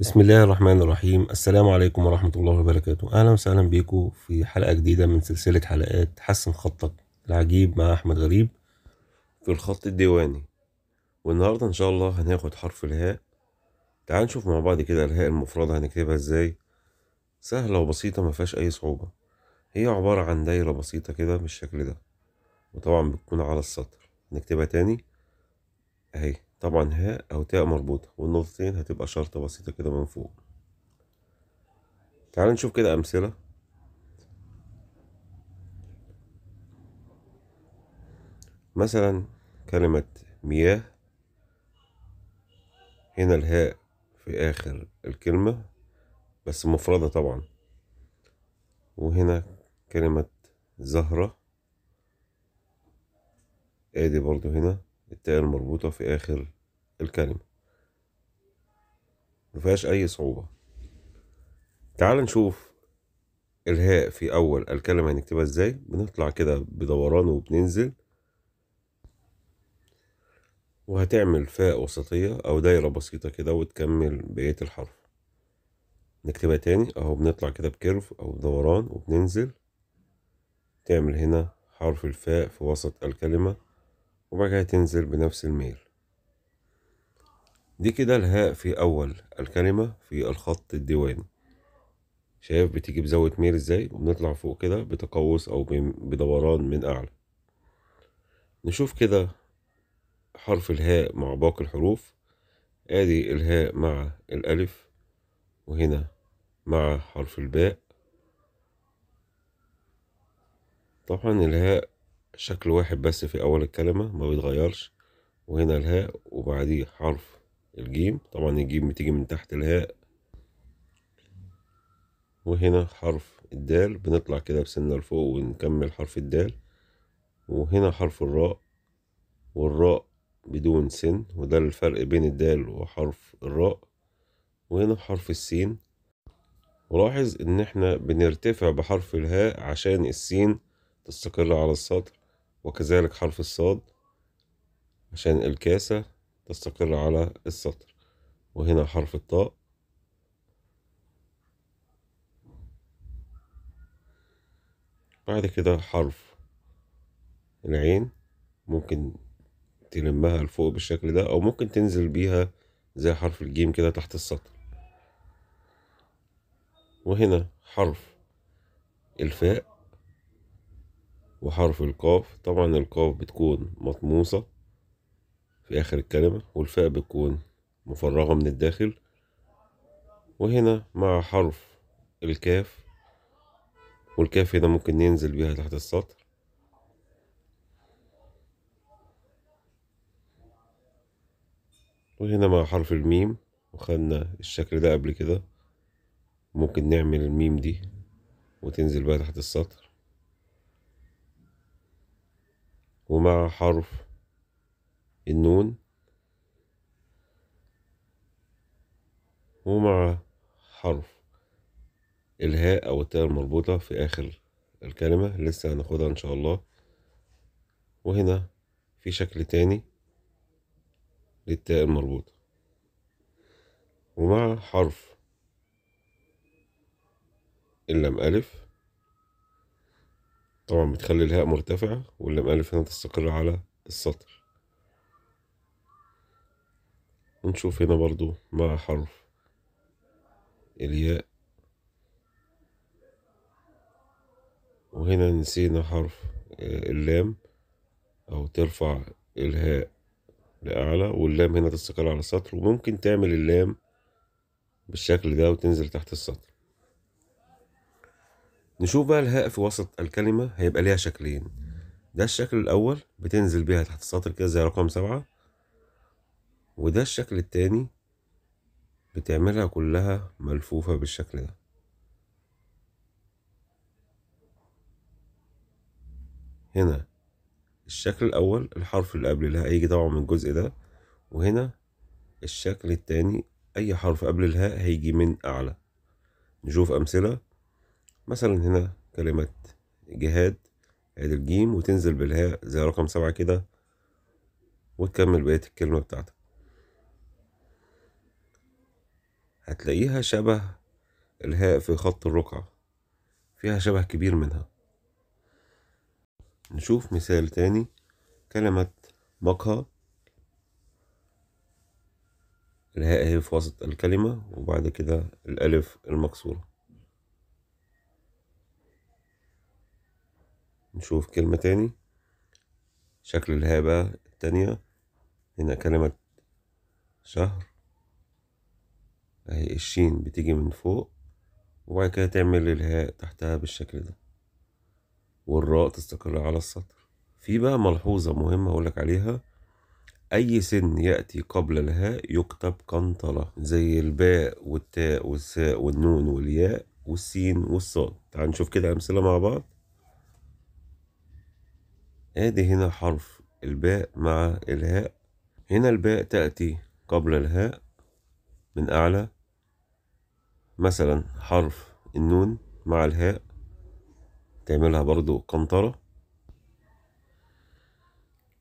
بسم الله الرحمن الرحيم السلام عليكم ورحمة الله وبركاته أهلا وسهلا بيكم في حلقة جديدة من سلسلة حلقات حسن خطك العجيب مع أحمد غريب في الخط الديواني والنهاردة إن شاء الله هناخد حرف الهاء تعال نشوف مع بعض كده الهاء المفردة هنكتبها إزاي سهلة وبسيطة مفيهاش أي صعوبة هي عبارة عن دايرة بسيطة كده بالشكل ده وطبعا بتكون على السطر نكتبها تاني أهي طبعا هاء أو تاء مربوطة والنقطتين هتبقى شرطة بسيطة كده من فوق تعال نشوف كده أمثلة مثلا كلمة مياه هنا الهاء في آخر الكلمة بس مفردة طبعا وهنا كلمة زهرة ادي برضو هنا التاء المربوطة في آخر الكلمة مفيهاش أي صعوبة تعال نشوف الهاء في أول الكلمة هنكتبها إزاي بنطلع كده بدوران وبننزل وهتعمل فاء وسطية أو دايرة بسيطة كده وتكمل بقية الحرف نكتبها تاني أهو بنطلع كده بكيرف أو بدوران وبننزل تعمل هنا حرف الفاء في وسط الكلمة وبعد كده تنزل بنفس الميل دي كده الهاء في أول الكلمة في الخط الديواني شايف بتيجي بزاوية ميل ازاي وبنطلع فوق كده بتقوس أو بدوران من أعلى نشوف كده حرف الهاء مع باقي الحروف ادي الهاء مع الألف وهنا مع حرف الباء طبعا الهاء شكل واحد بس في أول الكلمة ما بيتغيرش وهنا الهاء وبعديه حرف الجيم طبعا الجيم بتيجي من تحت الهاء وهنا حرف الدال بنطلع كده بسنة لفوق ونكمل حرف الدال وهنا حرف الراء والراء بدون سن وده الفرق بين الدال وحرف الراء وهنا حرف السين ولاحظ ان احنا بنرتفع بحرف الهاء عشان السين تستقر على السطر وكذلك حرف الصاد عشان الكاسة تستقر على السطر وهنا حرف الطاء بعد كده حرف العين ممكن تلمها لفوق بالشكل ده أو ممكن تنزل بيها زي حرف الجيم كده تحت السطر وهنا حرف الفاء وحرف القاف طبعا القاف بتكون مطموسة في آخر الكلمة والفاء بتكون مفرغة من الداخل وهنا مع حرف الكاف والكاف هنا ممكن ننزل بيها تحت السطر وهنا مع حرف الميم وخدنا الشكل ده قبل كده ممكن نعمل الميم دي وتنزل بقى تحت السطر ومع حرف النون ومع حرف الهاء أو التاء المربوطة في آخر الكلمة لسه هناخدها إن شاء الله وهنا في شكل تاني للتاء المربوطة ومع حرف اللام ألف طبعا بتخلي الهاء مرتفعة واللام ألف هنا تستقر على السطر ونشوف هنا برضو مع حرف الياء وهنا نسينا حرف آه، اللام أو ترفع الهاء لأعلى واللام هنا تستقر على السطر وممكن تعمل اللام بالشكل ده وتنزل تحت السطر نشوف بقى الهاء في وسط الكلمة هيبقى ليها شكلين ده الشكل الأول بتنزل بيها تحت السطر كده زي رقم سبعة وده الشكل التاني بتعملها كلها ملفوفة بالشكل ده هنا الشكل الأول الحرف اللي قبل الهاء هيجي طبعا من الجزء ده وهنا الشكل التاني أي حرف قبل الهاء هيجي من أعلى نشوف أمثلة مثلا هنا كلمة جهاد عيد الجيم وتنزل بالهاء زي رقم سبعة كده وتكمل بقية الكلمة بتاعتك هتلاقيها شبه الهاء في خط الرقعة فيها شبه كبير منها نشوف مثال تاني كلمة مقهى الهاء هي في وسط الكلمة وبعد كده الألف المكسورة نشوف كلمة تاني شكل الهاء بقى التانية هنا كلمة شهر اهي الشين بتيجي من فوق وبعد كده تعمل الهاء تحتها بالشكل ده والراء تستقر على السطر في بقى ملحوظة مهمة اقولك عليها أي سن يأتي قبل الهاء يكتب قنطلة زي الباء والتاء والساء والنون والياء والسين والصاد تعال نشوف كده أمثلة مع بعض ادي هنا حرف الباء مع الهاء هنا الباء تأتي قبل الهاء من أعلى مثلا حرف النون مع الهاء تعملها برضو قنطرة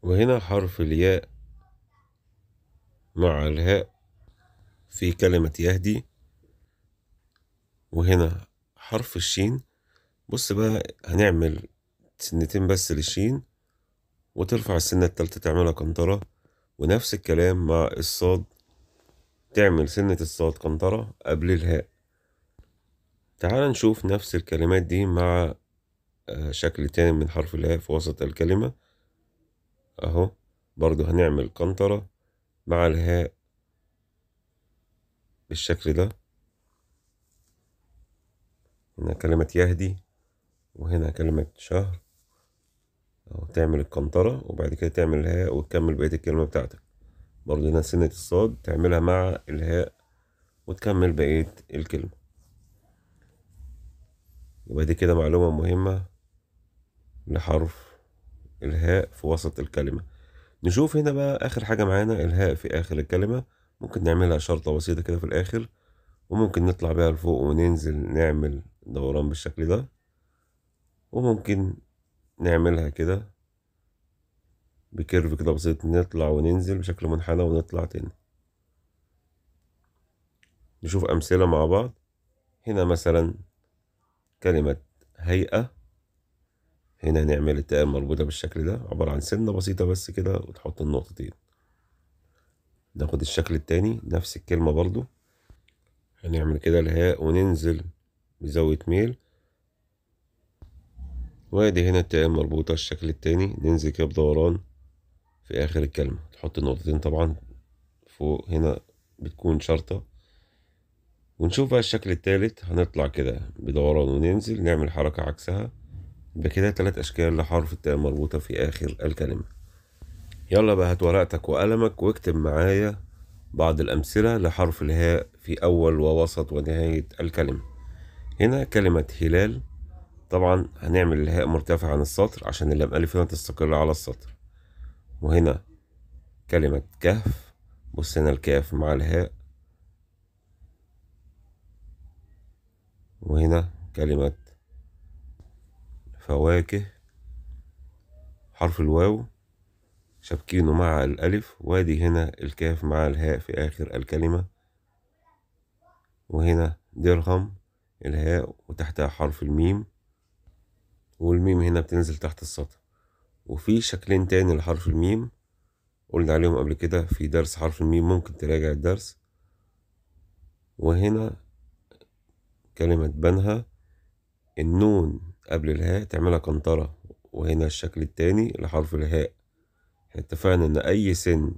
وهنا حرف الياء مع الهاء في كلمة يهدي وهنا حرف الشين بص بقى هنعمل سنتين بس للشين وترفع السنة التالتة تعملها قنطرة ونفس الكلام مع الصاد تعمل سنة الصاد قنطرة قبل الهاء تعال نشوف نفس الكلمات دي مع آه، شكل تاني من حرف الهاء في وسط الكلمة اهو برضو هنعمل قنطرة مع الهاء بالشكل ده هنا كلمة يهدي وهنا كلمة شهر تعمل القنطرة وبعد كده تعمل الهاء وتكمل بقية الكلمة بتاعتك برضه هنا سنة الصاد تعملها مع الهاء وتكمل بقية الكلمة يبقى دي كده معلومة مهمة لحرف الهاء في وسط الكلمة نشوف هنا بقى آخر حاجة معانا الهاء في آخر الكلمة ممكن نعملها شرطة بسيطة كده في الآخر وممكن نطلع بيها لفوق وننزل نعمل دوران بالشكل ده وممكن نعملها كده بكيرف كده بسيط نطلع وننزل بشكل منحنى ونطلع تاني نشوف أمثلة مع بعض هنا مثلا كلمة هيئة هنا هنعمل التاء المربوطة بالشكل ده عبارة عن سنة بسيطة بس كده وتحط النقطتين ناخد الشكل التاني نفس الكلمة برضو هنعمل كده الهاء وننزل بزاوية ميل وادي هنا التاء مربوطة الشكل التاني ننزل كده بدوران في آخر الكلمة نحط نقطتين طبعا فوق هنا بتكون شرطة ونشوف بقى الشكل التالت هنطلع كده بدوران وننزل نعمل حركة عكسها يبقى كده تلات أشكال لحرف التاء مربوطة في آخر الكلمة يلا بقى هات ورقتك وقلمك واكتب معايا بعض الأمثلة لحرف الهاء في أول ووسط ونهاية الكلمة هنا كلمة هلال طبعا هنعمل الهاء مرتفع عن السطر عشان اللام ألف هنا تستقر على السطر وهنا كلمة كهف بص هنا الكاف مع الهاء وهنا كلمة فواكه حرف الواو شابكينه مع الألف وادي هنا الكاف مع الهاء في آخر الكلمة وهنا درهم الهاء وتحتها حرف الميم والميم هنا بتنزل تحت السطر وفي شكلين تاني لحرف الميم قلنا عليهم قبل كده في درس حرف الميم ممكن تراجع الدرس وهنا كلمة بنها النون قبل الهاء تعملها قنطرة وهنا الشكل التاني لحرف الهاء اتفقنا ان اي سن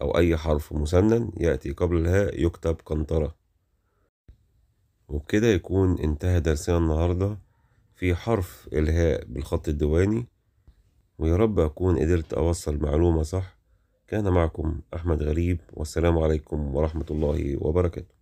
او اي حرف مسنن يأتي قبل الهاء يكتب قنطرة وبكده يكون انتهى درسنا النهارده في حرف الهاء بالخط الدواني ويا رب أكون قدرت أوصل معلومة صح كان معكم أحمد غريب والسلام عليكم ورحمة الله وبركاته